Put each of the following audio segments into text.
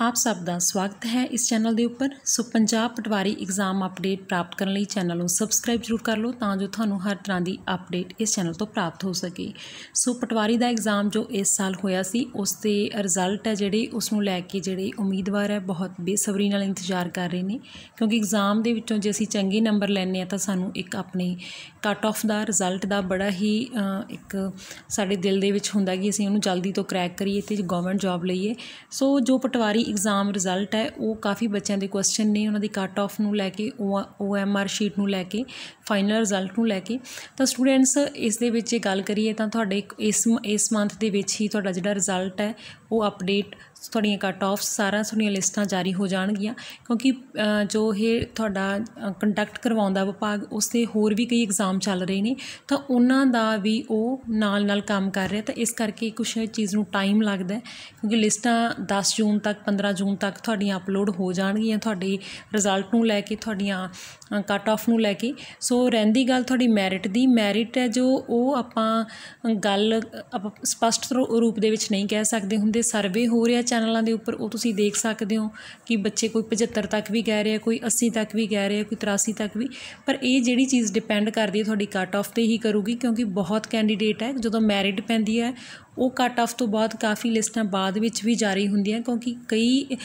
ਆਪ ਸਭ ਦਾ ਸਵਾਗਤ ਹੈ ਇਸ ਚੈਨਲ ਦੇ ਉੱਪਰ so Punjab patwari exam update ਪ੍ਰਾਪਤ ਕਰਨ ਲਈ ਚੈਨਲ ਨੂੰ ਸਬਸਕ੍ਰਾਈਬ ਜ਼ਰੂਰ ਕਰ ਲਓ ਤਾਂ ਜੋ ਤੁਹਾਨੂੰ ਹਰ ਤਰ੍ਹਾਂ ਦੀ ਅਪਡੇਟ ਇਸ ਚੈਨਲ ਤੋਂ ਪ੍ਰਾਪਤ ਹੋ ਸਕੇ ਸੋ ਪਟਵਾਰੀ ਦਾ ਐਗਜ਼ਾਮ ਜੋ ਇਸ ਸਾਲ ਹੋਇਆ ਸੀ ਉਸ ਦੇ ਰਿਜ਼ਲਟ ਹੈ ਜਿਹੜੇ ਉਸ ਨੂੰ ਲੈ ਕੇ ਜਿਹੜੇ ਉਮੀਦਵਾਰ ਹੈ ਬਹੁਤ ਬੇਸਬਰੀ ਨਾਲ ਇੰਤਜ਼ਾਰ ਕਰ ਰਹੇ ਨੇ ਕਿਉਂਕਿ ਐਗਜ਼ਾਮ ਦੇ ਵਿੱਚੋਂ ਜੇ ਅਸੀਂ ਚੰਗੇ ਨੰਬਰ ਲੈਣੇ ਆ ਤਾਂ ਸਾਨੂੰ ਇੱਕ ਆਪਣੇ ਕੱਟ ਆਫ ਦਾ ਰਿਜ਼ਲਟ ਦਾ ਬੜਾ ਹੀ ਇੱਕ ਸਾਡੇ ਦਿਲ ਦੇ ਵਿੱਚ ਹੁੰਦਾ ਕਿ ਅਸੀਂ ਉਹਨੂੰ ਜਲਦੀ ਤੋਂ ਕ੍ਰੈਕ ਕਰੀਏ ਤੇ ਗਵਰਨਮੈਂਟ ਜੌਬ ਲਈਏ ਸੋ ਜੋ ਪਟਵਾਰੀ ਸਰਕਾਰੀ ਐਗਜ਼ਾਮ ਰਿਜ਼ਲਟ ਹੈ ਉਹ ਕਾਫੀ ਬੱਚਿਆਂ ਦੇ ਕੁਐਸਚਨ ਨੇ ਉਹਨਾਂ ਦੀ ਕੱਟ ਆਫ ਨੂੰ ਲੈ ਕੇ ਉਹ ਐਮ ਆਰ ਸ਼ੀਟ ਨੂੰ ਲੈ ਕੇ ਫਾਈਨਲ ਰਿਜ਼ਲਟ ਨੂੰ ਲੈ ਕੇ ਤਾਂ ਸਟੂਡੈਂਟਸ ਇਸ ਦੇ ਵਿੱਚ ਜੇ ਗੱਲ ਕਰੀਏ ਤਾਂ ਤੁਹਾਡੇ ਇਸ ਇਸ ਮੰਥ ਦੇ ਵਿੱਚ ਹੀ ਤੁਹਾਡਾ ਜਿਹੜਾ ਰਿਜ਼ਲਟ ਹੈ ਉਹ ਅਪਡੇਟ ਤੁਹਾਡੀਆਂ ਕਟ ਆਫ ਸਾਰਾ ਤੁਹਾਡੀਆਂ ਲਿਸਟਾਂ ਜਾਰੀ ਹੋ ਜਾਣਗੀਆਂ ਕਿਉਂਕਿ ਜੋ ਇਹ ਤੁਹਾਡਾ ਕੰਡਕਟ ਕਰਵਾਉਂਦਾ ਵਿਭਾਗ ਉਸ ਤੇ ਹੋਰ ਵੀ ਕਈ ਐਗਜ਼ਾਮ ਚੱਲ ਰਹੇ ਨੇ ਤਾਂ ਉਹਨਾਂ ਦਾ ਵੀ ਉਹ ਨਾਲ-ਨਾਲ ਕੰਮ ਕਰ ਰਿਹਾ ਤਾਂ ਇਸ ਕਰਕੇ ਕੁਝ ਚੀਜ਼ ਨੂੰ ਟਾਈਮ ਲੱਗਦਾ ਕਿਉਂਕਿ ਲਿਸਟਾਂ 10 ਜੂਨ ਤੱਕ 15 ਜੂਨ ਤੱਕ ਤੁਹਾਡੀਆਂ ਅਪਲੋਡ ਹੋ ਜਾਣਗੀਆਂ ਤੁਹਾਡੇ ਰਿਜ਼ਲਟ ਨੂੰ ਲੈ ਕੇ ਤੁਹਾਡੀਆਂ ਕਟ ਆਫ ਨੂੰ ਲੈ ਕੇ ਸੋ ਰਹਿੰਦੀ ਗੱਲ ਤੁਹਾਡੀ ਮੈਰਿਟ ਦੀ ਮੈਰਿਟ ਹੈ ਜੋ ਉਹ ਆਪਾਂ ਗੱਲ ਸਪਸ਼ਟ ਰੂਪ ਦੇ ਵਿੱਚ ਨਹੀਂ ਕਹਿ ਸਕਦੇ ਹੁੰਦੇ ਜਿਹੜੇ ਸਰਵੇ ਹੋ ਰਿਹਾ ਚੈਨਲਾਂ ਦੇ ਉੱਪਰ ਉਹ ਤੁਸੀਂ ਦੇਖ ਸਕਦੇ ਹੋ ਕਿ ਬੱਚੇ ਕੋਈ 75 ਤੱਕ ਵੀ ਕਹਿ ਰਿਹਾ ਕੋਈ 80 ਤੱਕ ਵੀ ਕਹਿ ਰਿਹਾ ਕੋਈ 83 ਤੱਕ ਵੀ ਪਰ ਇਹ ਜਿਹੜੀ ਚੀਜ਼ ਡਿਪੈਂਡ ਕਰਦੀ ਹੈ ਤੁਹਾਡੀ ਕੱਟ ਆਫ ਤੇ ਹੀ ਕਰੂਗੀ ਕਿਉਂਕਿ ਬਹੁਤ ਕੈਂਡੀਡੇਟ ਹੈ ਜਦੋਂ ਮੈਰਿਟ ਪੈਂਦੀ ਹੈ ਉਹ ਕੱਟ ਆਫ ਤੋਂ ਬਾਅਦ ਕਾਫੀ ਲਿਸਟਾਂ ਬਾਅਦ ਵਿੱਚ ਵੀ ਜਾਰੀ ਹੁੰਦੀਆਂ ਕਿਉਂਕਿ ਕਈ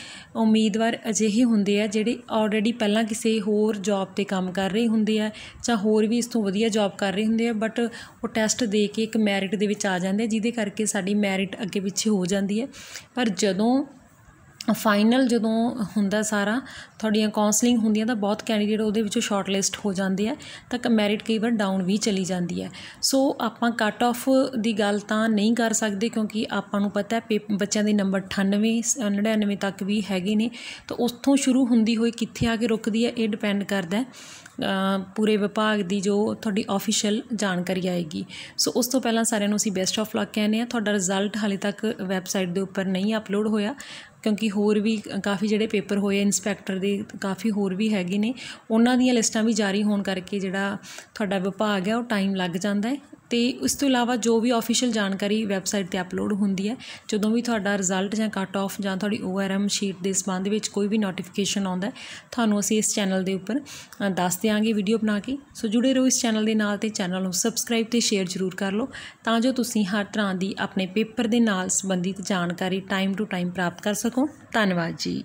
ਉਮੀਦਵਾਰ ਅਜਿਹੇ ਹੁੰਦੇ ਆ ਜਿਹੜੇ ਆਲਰੇਡੀ ਪਹਿਲਾਂ ਕਿਸੇ ਹੋਰ ਜੌਬ ਤੇ ਕੰਮ ਕਰ ਰਹੇ ਹੁੰਦੇ ਆ ਜਾਂ ਹੋਰ ਵੀ ਇਸ ਤੋਂ ਵਧੀਆ ਜੌਬ ਕਰ ਰਹੇ ਹੁੰਦੇ ਆ ਬਟ ਉਹ ਟੈਸਟ ਦੇ ਕੇ ਇੱਕ ਮੈਰਿਟ ਦੇ ਵਿੱਚ ਆ ਜਾਂਦੇ ਜਿਹਦੇ ਕਰਕੇ ਸਾਡੀ ਮੈਰਿਟ ਅੱਗੇ ਪਿੱਛੇ ਹੋ ਜਾਂਦੀ ਹੈ ਪਰ ਜਦੋਂ ਫਾਈਨਲ ਜਦੋਂ ਹੁੰਦਾ ਸਾਰਾ ਤੁਹਾਡੀਆਂ ਕਾਉਂਸਲਿੰਗ ਹੁੰਦੀਆਂ ਤਾਂ ਬਹੁਤ ਕੈਂਡੀਡੇਟ ਉਹਦੇ ਵਿੱਚੋਂ ਸ਼ਾਰਟ ਲਿਸਟ ਹੋ ਜਾਂਦੇ ਆ ਤਾਂ ਮੈਰਿਟ ਕਈ ਵਾਰ ਡਾਊਨ ਵੀ ਚਲੀ ਜਾਂਦੀ ਹੈ ਸੋ ਆਪਾਂ ਕੱਟ ਆਫ ਦੀ ਗੱਲ ਤਾਂ ਨਹੀਂ ਕਰ ਸਕਦੇ ਕਿਉਂਕਿ ਆਪਾਂ ਨੂੰ ਪਤਾ ਹੈ ਬੱਚਿਆਂ ਦੇ ਨੰਬਰ 98 99 ਤੱਕ ਵੀ ਹੈਗੇ ਨੇ ਤਾਂ ਉੱਥੋਂ ਸ਼ੁਰੂ ਹੁੰਦੀ ਹੋਈ ਕਿੱਥੇ ਆ ਕੇ ਰੁਕਦੀ ਹੈ ਇਹ ਡਿਪੈਂਡ ਕਰਦਾ ਪੂਰੇ ਵਿਭਾਗ ਦੀ ਜੋ ਤੁਹਾਡੀ ਆਫੀਸ਼ੀਅਲ ਜਾਣਕਾਰੀ ਆਏਗੀ ਸੋ ਉਸ ਤੋਂ ਪਹਿਲਾਂ ਸਾਰਿਆਂ ਨੂੰ ਅਸੀਂ ਬੈਸਟ ਆਫ ਲੱਕ ਕਹਿੰਦੇ ਆ ਤੁਹਾਡਾ ਰਿਜ਼ਲਟ ਹਾਲੇ ਤੱਕ ਵੈਬਸਾਈਟ ਦੇ ਉੱਪਰ ਨਹੀਂ ਅਪਲੋਡ ਹੋਇਆ ਕਿਉਂਕਿ ਹੋਰ ਵੀ ਕਾਫੀ ਜਿਹੜੇ ਪੇਪਰ ਹੋਏ ਇਨਸਪੈਕਟਰ ਦੇ ਕਾਫੀ ਹੋਰ ਵੀ ਹੈਗੇ ਨੇ ਉਹਨਾਂ ਦੀਆਂ ਲਿਸਟਾਂ ਵੀ ਜਾਰੀ ਹੋਣ ਕਰਕੇ ਜਿਹੜਾ ਤੁਹਾਡਾ ਵਿਭਾਗ ਹੈ ਉਹ ਟਾਈਮ ਲੱਗ ਜਾਂਦਾ ਹੈ ਤੇ ਉਸ ਤੋਂ ਇਲਾਵਾ ਜੋ ਵੀ ਅਫੀਸ਼ੀਅਲ ਜਾਣਕਾਰੀ ਵੈਬਸਾਈਟ ਤੇ ਅਪਲੋਡ ਹੁੰਦੀ ਹੈ ਜਦੋਂ ਵੀ ਤੁਹਾਡਾ ਰਿਜ਼ਲਟ ਜਾਂ ਕੱਟ ਆਫ ਜਾਂ ਤੁਹਾਡੀ ORM ਸ਼ੀਟ ਦੇ ਸੰਬੰਧ ਵਿੱਚ ਕੋਈ ਵੀ ਨੋਟੀਫਿਕੇਸ਼ਨ ਆਉਂਦਾ ਤੁਹਾਨੂੰ ਅਸੀਂ ਇਸ ਚੈਨਲ ਦੇ ਉੱਪਰ ਦੱਸ ਦਿਆਂਗੇ ਵੀਡੀਓ ਬਣਾ ਕੇ ਸੋ ਜੁੜੇ ਰਹੋ ਇਸ ਚੈਨਲ ਦੇ ਨਾਲ ਤੇ ਚੈਨਲ ਨੂੰ ਸਬਸਕ੍ਰਾਈਬ ਤੇ ਸ਼ੇਅਰ ਜ਼ਰੂਰ ਕਰ ਲਓ ਤਾਂ ਜੋ ਤੁਸੀਂ ਹਰ ਤਰ੍ਹਾਂ ਦੀ ਆਪਣੇ ਪੇਪਰ ਦੇ ਨਾਲ ਸੰਬੰਧਿਤ ਜਾਣਕਾਰੀ ਟਾਈਮ ਟੂ ਟਾਈਮ ਪ੍ਰਾਪਤ ਕਰ ਸਕੋ ਧੰਨਵਾਦ ਜੀ